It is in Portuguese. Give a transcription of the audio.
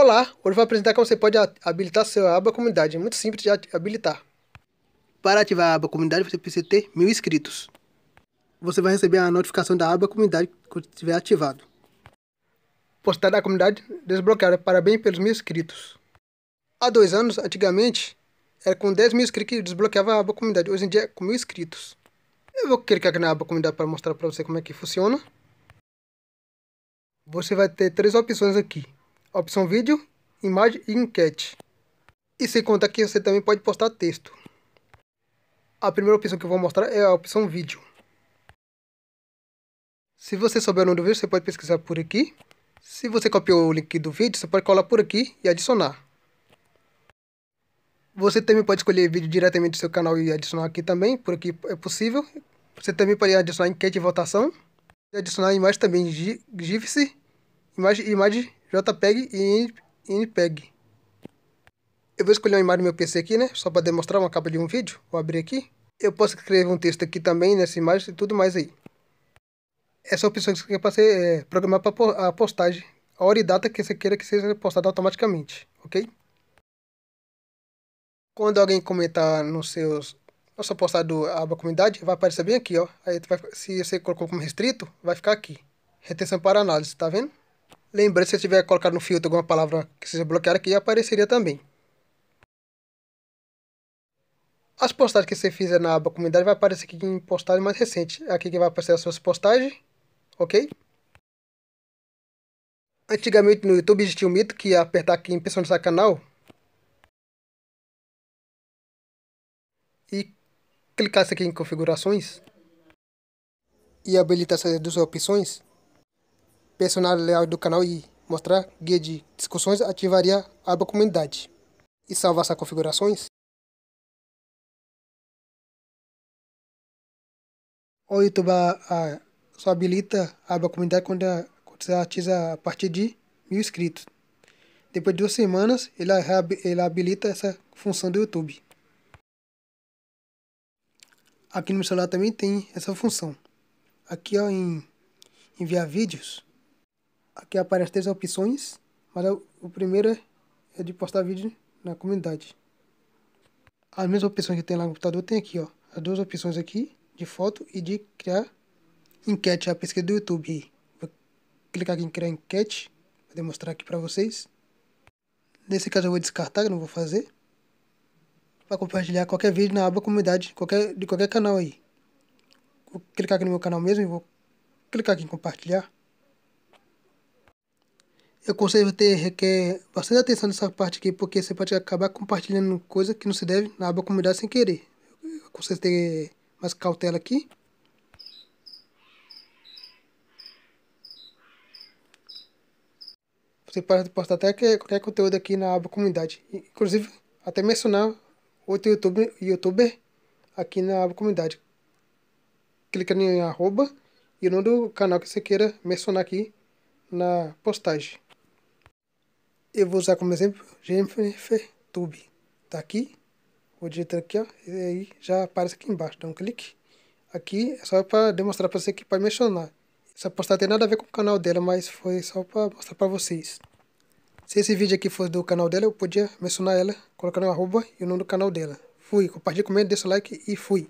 Olá, hoje vou apresentar como você pode habilitar sua aba comunidade. É muito simples de habilitar. Para ativar a aba comunidade, você precisa ter mil inscritos. Você vai receber a notificação da aba comunidade quando estiver ativado. Postar da comunidade desbloqueada. Parabéns pelos mil inscritos. Há dois anos, antigamente, era com 10 mil inscritos que desbloqueava a aba comunidade. Hoje em dia é com mil inscritos. Eu vou clicar aqui na aba comunidade para mostrar para você como é que funciona. Você vai ter três opções aqui opção vídeo, imagem e enquete. E sem contar que você também pode postar texto. A primeira opção que eu vou mostrar é a opção vídeo. Se você souber o nome do vídeo, você pode pesquisar por aqui. Se você copiou o link do vídeo, você pode colar por aqui e adicionar. Você também pode escolher vídeo diretamente do seu canal e adicionar aqui também, por aqui é possível. Você também pode adicionar enquete e votação. E adicionar imagem também, GIFs, imagem, imagem JPEG e InPEG. Eu vou escolher uma imagem do meu PC aqui, né? Só para demonstrar uma capa de um vídeo. Vou abrir aqui. Eu posso escrever um texto aqui também, nessa imagem e tudo mais aí. Essa opção que você quer passar, é programar para a postagem. A hora e data que você queira que seja postada automaticamente, ok? Quando alguém comentar nos seus nossa postagem do aba comunidade, vai aparecer bem aqui, ó. Aí vai, se você colocou como restrito, vai ficar aqui. Retenção para análise, tá vendo? Lembrando, se você tiver colocado no filtro alguma palavra que seja bloqueada aqui, apareceria também. As postagens que você fizer na aba comunidade vai aparecer aqui em postagem mais recente. É aqui que vai aparecer as suas postagens, ok? Antigamente no YouTube existia um mito que ia apertar aqui em personalizar canal e clicasse aqui em configurações e habilitar essas duas opções Personal leal do canal e mostrar guia de discussões ativaria a aba comunidade. E salvar essas configurações. O YouTube a, ah, ah, só habilita a aba comunidade quando, a, quando você atiza a partir de mil inscritos. Depois de duas semanas, ele, ele habilita essa função do YouTube. Aqui no meu celular também tem essa função. Aqui ó, em enviar vídeos aqui aparece três opções, mas eu, é o primeiro é de postar vídeo na comunidade. As mesmas opções que tem lá no computador tem aqui, ó. As duas opções aqui, de foto e de criar enquete, a pesquisa do YouTube. Vou clicar aqui em criar enquete, vou demonstrar aqui para vocês. Nesse caso eu vou descartar, não vou fazer. Para compartilhar qualquer vídeo na aba comunidade, qualquer, de qualquer canal aí. Vou clicar aqui no meu canal mesmo e vou clicar aqui em compartilhar eu conselho ter requer bastante atenção nessa parte aqui, porque você pode acabar compartilhando coisa que não se deve na aba comunidade sem querer. Eu conselho ter mais cautela aqui. Você pode postar até qualquer conteúdo aqui na aba comunidade. Inclusive, até mencionar outro YouTube, youtuber aqui na aba comunidade. Clica em arroba e o nome do canal que você queira mencionar aqui na postagem eu vou usar como exemplo Jennifer Tube. Tá aqui, vou digitar aqui, ó, e aí já aparece aqui embaixo, dá um clique. Aqui é só para demonstrar para você que pode mencionar. Essa postagem tem nada a ver com o canal dela, mas foi só para mostrar para vocês. Se esse vídeo aqui fosse do canal dela, eu podia mencionar ela, colocando o arroba e o nome do canal dela. Fui, compartilhe, comente, deixa o like e fui.